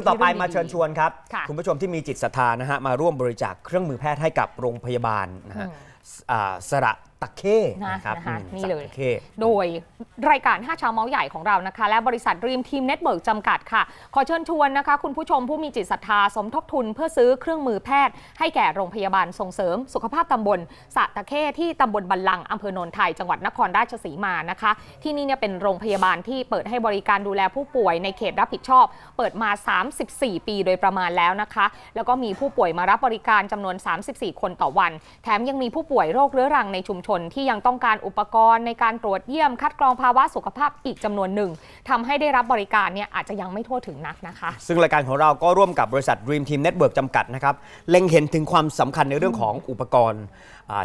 ื่องต่อไปมาเชิญชวนครับ คุณผู้ชมที่มีจิตศรัทธานะฮะ มาร่วมบริจาคเครื่องมือแพทย์ให้กับโรงพยาบาลนะฮะสระตะเข้นะครับนะคะนี่เลย โดยรายการ 5 ชาวเมาส์ใหญ่ของเรานะคะและบริษัทรีมทีมเน็ตเบิร์กจำกัดค่ะ ขอเชิญชวนนะคะคุณผู้ชมผู้มีจิตศรัทธาสมทบทุนเพื่อซื้อเครื่องมือแพทย์ให้แก่โรงพยาบาลส่งเสริม สุขภาพตำบลสะตะเข้ที่ตำบลบันลังอำเภอโนนไทย จังหวัดนครราชสีมานะคะที่นี่เนี่ยเป็นโรงพยาบาลที่เปิดให้บริการดูแลผู้ป่วยในเขตรับผิดชอบ เปิดมา 34 ปีโดยประมาณแล้วนะคะแล้วก็มีผู้ป่วยมารับบริการจำนวน 34 คนต่อวัน แถมยังมีผู้ป่วยโรคเรื้อรังในชุมชนนที่ยังต้องการอุปกรณ์ในการตรวจเยี่ยม คัดกรองภาวะสุขภาพอีกจำนวนหนึ่ง ทำให้ได้รับบริการเนี่ยอาจจะยังไม่ทั่วถึงนักนะคะซึ่งรายการของเรา ก็ร่วมกับบริษัท Dream Team Network จำกัดนะครับเล็งเห็นถึงความสำคัญในเรื่องของอุปกรณ์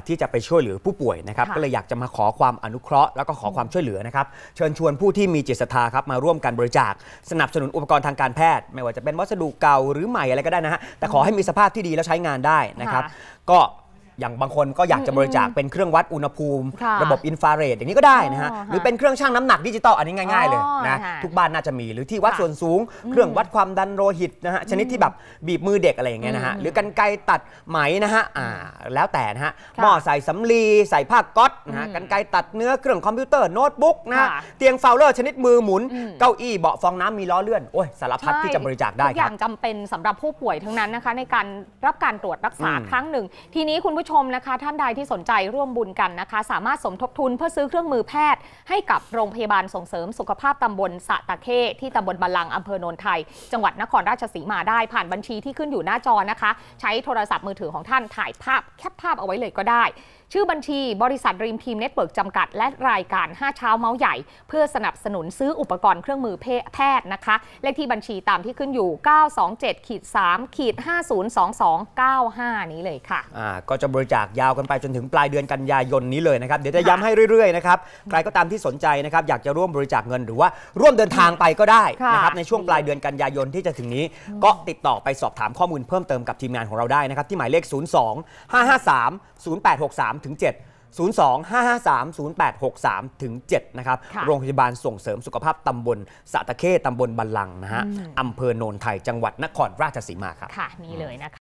ที่จะไปช่วยเหลือผู้ป่วยนะครับก็เลยอยากจะมาขอความอนุเคราะห์ แล้วก็ขอความช่วยเหลือนะครับเชิญชวนผู้ที่มีจิตศรัทธาครับมาร่วมกันบริจาค สนับสนุนอุปกรณ์ทางการแพทย์ไม่ว่าจะเป็นวัสดุเก่าหรือใหม่อะไรก็ได้นะฮะแต่ขอให้มีสภาพที่ดีแล้วใช้งานได้นะครับก็อย่างบางคนก็อยากจะบริจาคเป็นเครื่องวัดอุณหภูมิ ระบบอินฟราเรดอย่างนี้ก็ได้นะฮะหรือเป็นเครื่องชั่งน้ำหนักดิจิตอลอันนี้ง่ายๆเลยนะ ทุกบ้านน่าจะมีหรือที่วัดส่วนสูง เครื่องวัดความดันโลหิตนะฮะชนิดที่แบบบีบมือเด็กอะไรอย่างเงี้ยนะฮะหรือกันไกตัดไหมนะฮะอ่าแล้วแต่นะฮะหม้อใส่สำลีใส่ผ้าก๊อตนะฮะกันไกตัดเนื้อเครื่องคอมพิวเตอร์โน้ตบุ๊กนะฮะเตียงเฟลเลอร์ชนิดมือหมุน เก้าอี้เบาะฟองน้ำมีล้อเลื่อนโอ้ยสารพัดที่จะบริจาคได้ทุกคอรับย่างจำเป็นสำหรับผู้ป่วยทั้งนั้นนะคะ ในการรับการตรวจรักษาครั้งหนึ่ง ทีนี้คุณผูู้้ชมนะคะท่านใดที่สนใจร่วมบุญกันนะคะสามารถสมทบทุนเพื่อซื้อเครื่องมือแพทย์ ให้กับโรงพยาบาลส่งเสริมสุขภาพตำบลสะตะเคที่ตำบลบาลังอำเภอโนนไทย จังหวัดนครราชสีมาได้ผ่านบัญชีที่ขึ้นอยู่หน้าจอนะคะ ใช้โทรศัพท์มือถือของท่านถ่ายภาพแคปภาพเอาไว้เลยก็ได้ ชื่อบัญชีบริษัทรีมทีมเน็ตเวิร์กจำกัด และรายการ5เช้าเมาส์ใหญ่เพื่อสนับสนุนซื้ออุปกรณ์เครื่องมือแพทย์นะคะเลขที่บัญชีตามที่ขึ้นอยู่ 927-3-502295 นี้เลยค่ะอ่าก็จะบริจาคยาวกันไปจนถึงปลายเดือนกันยายนนี้เลยนะครับเดี๋ยวจะย้ำให้เรื่อยๆนะครับใครก็ตามที่สนใจนะครับอยากจะร่วมบริจาคเงินหรือว่าร่วมเดินทางไปก็ได้นะครับในช่วงปลายเดือนกันยายนที่จะถึงนี้ ก็ติดต่อไปสอบถามข้อมูลเพิ่มเติมกับทีมงานของเราได้นะครับที่หมายเลข 02 553 0863ถึง7 02-553-0863ถึง7นะครับโรงพยาบาลส่งเสริมสุขภาพตำบลสะตะเข้ตำบลบันลังนะฮะออำเภอโนนไทย จังหวัดนครราชสีมาครับค่ะ นี่เลยนะคะ